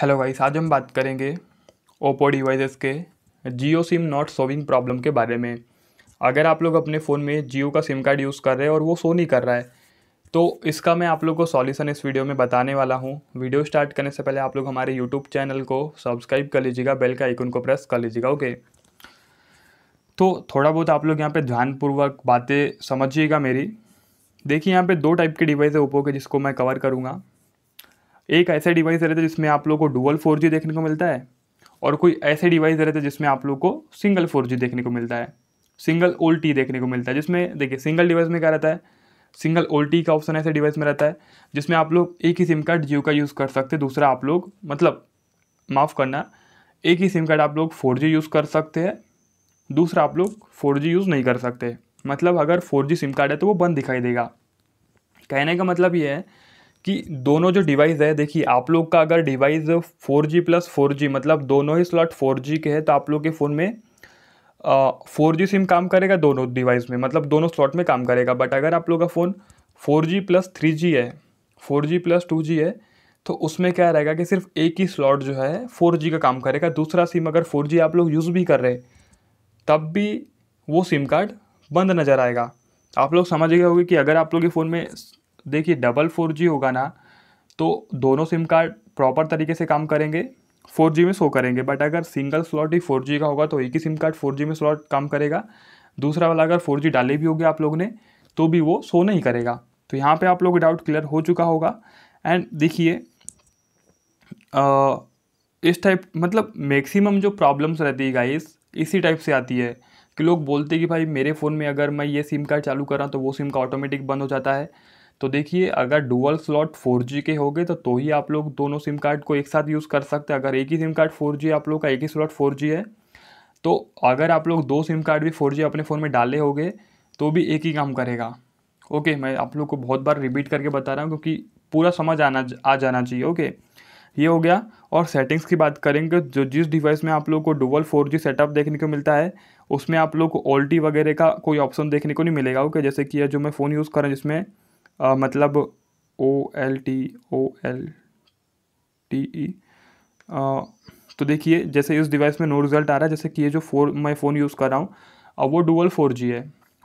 hello guys आज हम बात करेंगे ओप्पो डिवाइसेस के Jio sim not solving problem के बारे में अगर आप लोग अपने फ़ोन में जियो का सिम कार्ड यूज़ कर रहे हैं और वो सो नहीं कर रहा है तो इसका मैं आप लोग को सॉल्यूशन इस वीडियो में बताने वाला हूँ वीडियो स्टार्ट करने से पहले आप लोग हमारे यूट्यूब चैनल को सब्सक्राइब कर लीजिएगा बेल का आइकन को प्रेस कर लीजिएगा ओके तो थोड़ा बहुत आप लोग यहाँ पर ध्यानपूर्वक बातें समझिएगा मेरी देखिए यहाँ पर दो टाइप के डिवाइस है ओप्पो के जिसको मैं कवर करूँगा एक ऐसा डिवाइस रहता है जिसमें आप लोग को डुअल फोर देखने को मिलता है और कोई ऐसे डिवाइस रहता है जिसमें आप लोग को सिंगल फोर देखने को मिलता है सिंगल ओल देखने को मिलता है जिसमें देखिए सिंगल डिवाइस में क्या रहता है सिंगल ओल का ऑप्शन ऐसे डिवाइस में रहता है जिसमें आप लोग एक ही सिम कार्ड जियो का यूज़ मतलब, कर सकते हैं दूसरा आप लोग मतलब माफ़ करना एक ही सिम कार्ड आप लोग फोर यूज़ कर सकते हैं दूसरा आप लोग फोर यूज़ नहीं कर सकते मतलब अगर फोर सिम कार्ड है तो वो बंद दिखाई देगा कहने का मतलब ये है कि दोनों जो डिवाइस है देखिए आप लोग का अगर डिवाइस 4G प्लस 4G मतलब दोनों ही स्लॉट 4G के हैं तो आप लोग के फ़ोन में फोर जी सिम काम करेगा दोनों डिवाइस में मतलब दोनों स्लॉट में काम करेगा बट अगर आप लोग का phone four G plus three G है four G plus two G है तो उसमें क्या रहेगा कि सिर्फ एक ही स्लॉट जो है फोर जी का काम करेगा दूसरा सिम अगर फोर जी आप लोग यूज़ भी कर रहे तब भी वो सिम कार्ड बंद नज़र आएगा आप लोग समझ गए होगी कि अगर आप लोग के फ़ोन में देखिए डबल फोर जी होगा ना तो दोनों सिम कार्ड प्रॉपर तरीके से काम करेंगे फोर जी में शो करेंगे बट अगर सिंगल स्लॉट ही फोर जी का होगा तो एक ही सिम कार्ड फोर जी में स्लॉट काम करेगा दूसरा वाला अगर फोर जी डाले भी होगी आप लोग ने तो भी वो शो नहीं करेगा तो यहाँ पर आप लोग डाउट क्लियर हो चुका होगा एंड देखिए इस टाइप मतलब मैक्सिमम जो प्रॉब्लम्स रहती है गाइस इसी टाइप से आती है कि लोग बोलते हैं कि भाई मेरे फ़ोन में अगर मैं ये सिम कार्ड चालू कर रहा हूँ तो वो सिम का ऑटोमेटिक बंद हो जाता है तो देखिए अगर डुअल स्लॉट 4G के गए तो तो ही आप लोग दोनों सिम कार्ड को एक साथ यूज़ कर सकते हैं अगर एक ही सिम कार्ड 4G आप लोग का एक ही स्लॉट 4G है तो अगर आप लोग दो सिम कार्ड भी 4G अपने फ़ोन में डाले होगे तो भी एक ही काम करेगा ओके मैं आप लोग को बहुत बार रिपीट करके बता रहा हूँ क्योंकि पूरा समझ आना आ जाना चाहिए ओके ये हो गया और सेटिंग्स की बात करेंगे जो जिस डिवाइस में आप लोग को डुबल फोर जी सेटअप देखने को मिलता है उसमें आप लोग को ओल्टी वगैरह का कोई ऑप्शन देखने को नहीं मिलेगा ओके जैसे कि जो मैं फ़ोन यूज़ कर रहा हूँ जिसमें आ, मतलब O L T O L T E तो देखिए जैसे इस डिवाइस में नो रिजल्ट आ रहा है जैसे कि ये जो फोर मैं फ़ोन यूज़ कर रहा हूँ अब वो डुअल फोर जी है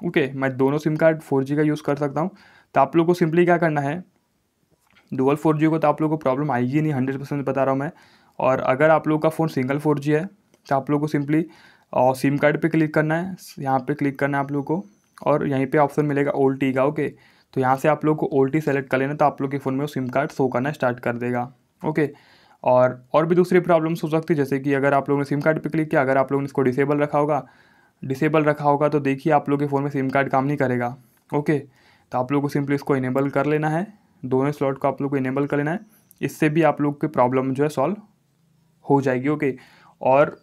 ओके मैं दोनों सिम कार्ड फोर जी का यूज़ कर सकता हूँ तो आप लोग को सिंपली क्या करना है डुअल फोर जी को तो आप लोग को प्रॉब्लम आएगी नहीं हंड्रेड परसेंट बता रहा हूँ मैं और अगर आप लोग का फ़ोन सिंगल फोर जी है तो आप लोग को सिंपली सिम कार्ड पर क्लिक करना है यहाँ पर क्लिक करना है आप लोग को और यहीं पर ऑप्शन मिलेगा ओल्ड टी का ओके तो यहाँ से आप लोग को ओल्टी सेलेक्ट कर लेना तो आप लोग के फ़ोन में वो सिम कार्ड शो करना स्टार्ट कर देगा ओके और और भी दूसरी प्रॉब्लम्स हो सकती है जैसे कि अगर आप लोगों ने सिम कार्ड पर क्लिक किया अगर आप लोगों ने इसको डिसेबल रखा होगा डिसेबल रखा होगा तो देखिए आप लोग के फ़ोन में सिम कार्ड काम नहीं करेगा ओके तो आप लोग को सिंपली इसको इनेबल कर लेना है दोनों स्लॉट को आप लोग को इनेबल कर लेना है इससे भी आप लोग की प्रॉब्लम जो है सॉल्व हो जाएगी ओके और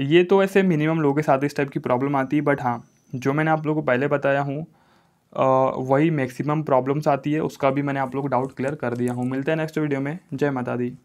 ये तो ऐसे मिनिमम लोगों के साथ इस टाइप की प्रॉब्लम आती है बट हाँ जो मैंने आप लोगों को पहले बताया हूँ वही मैक्सिमम प्रॉब्लम्स आती है उसका भी मैंने आप लोग डाउट क्लियर कर दिया हूँ मिलते हैं नेक्स्ट वीडियो में जय माता दी